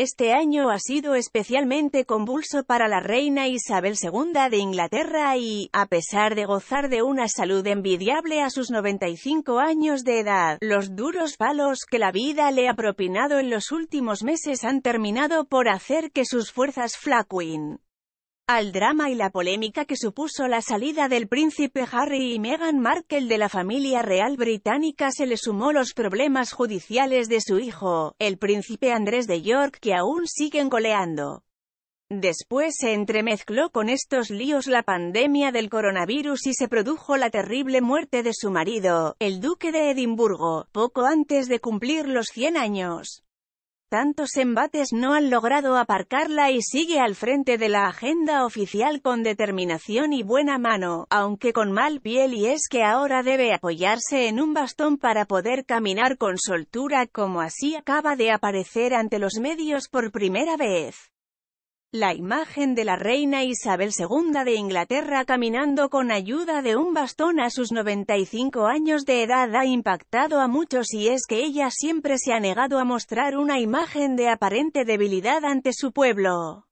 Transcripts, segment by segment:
Este año ha sido especialmente convulso para la reina Isabel II de Inglaterra y, a pesar de gozar de una salud envidiable a sus 95 años de edad, los duros palos que la vida le ha propinado en los últimos meses han terminado por hacer que sus fuerzas flacuen al drama y la polémica que supuso la salida del príncipe Harry y Meghan Markle de la familia real británica se le sumó los problemas judiciales de su hijo, el príncipe Andrés de York, que aún siguen goleando. Después se entremezcló con estos líos la pandemia del coronavirus y se produjo la terrible muerte de su marido, el duque de Edimburgo, poco antes de cumplir los 100 años. Tantos embates no han logrado aparcarla y sigue al frente de la agenda oficial con determinación y buena mano, aunque con mal piel y es que ahora debe apoyarse en un bastón para poder caminar con soltura como así acaba de aparecer ante los medios por primera vez. La imagen de la reina Isabel II de Inglaterra caminando con ayuda de un bastón a sus 95 años de edad ha impactado a muchos y es que ella siempre se ha negado a mostrar una imagen de aparente debilidad ante su pueblo.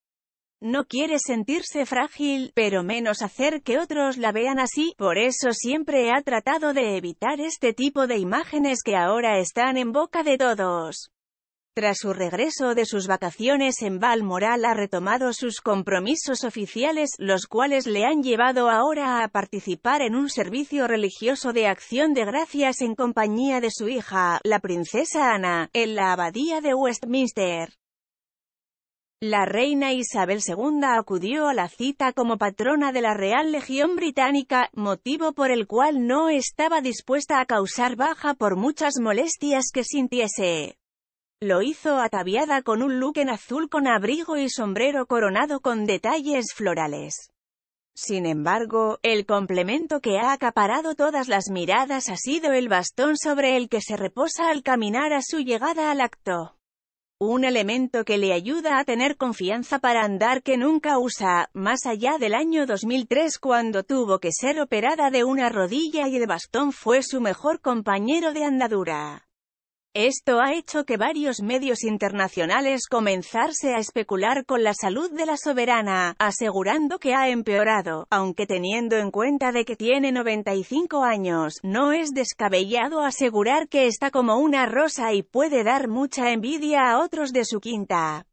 No quiere sentirse frágil, pero menos hacer que otros la vean así, por eso siempre ha tratado de evitar este tipo de imágenes que ahora están en boca de todos. Tras su regreso de sus vacaciones en Balmoral ha retomado sus compromisos oficiales, los cuales le han llevado ahora a participar en un servicio religioso de acción de gracias en compañía de su hija, la princesa Ana, en la abadía de Westminster. La reina Isabel II acudió a la cita como patrona de la Real Legión Británica, motivo por el cual no estaba dispuesta a causar baja por muchas molestias que sintiese. Lo hizo ataviada con un look en azul con abrigo y sombrero coronado con detalles florales. Sin embargo, el complemento que ha acaparado todas las miradas ha sido el bastón sobre el que se reposa al caminar a su llegada al acto. Un elemento que le ayuda a tener confianza para andar que nunca usa, más allá del año 2003 cuando tuvo que ser operada de una rodilla y el bastón fue su mejor compañero de andadura. Esto ha hecho que varios medios internacionales comenzarse a especular con la salud de la soberana, asegurando que ha empeorado, aunque teniendo en cuenta de que tiene 95 años, no es descabellado asegurar que está como una rosa y puede dar mucha envidia a otros de su quinta.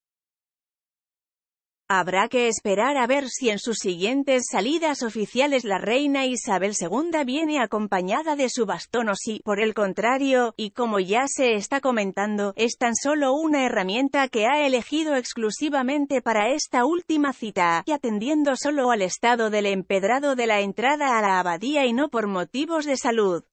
Habrá que esperar a ver si en sus siguientes salidas oficiales la reina Isabel II viene acompañada de su bastón o si, por el contrario, y como ya se está comentando, es tan solo una herramienta que ha elegido exclusivamente para esta última cita, y atendiendo solo al estado del empedrado de la entrada a la abadía y no por motivos de salud.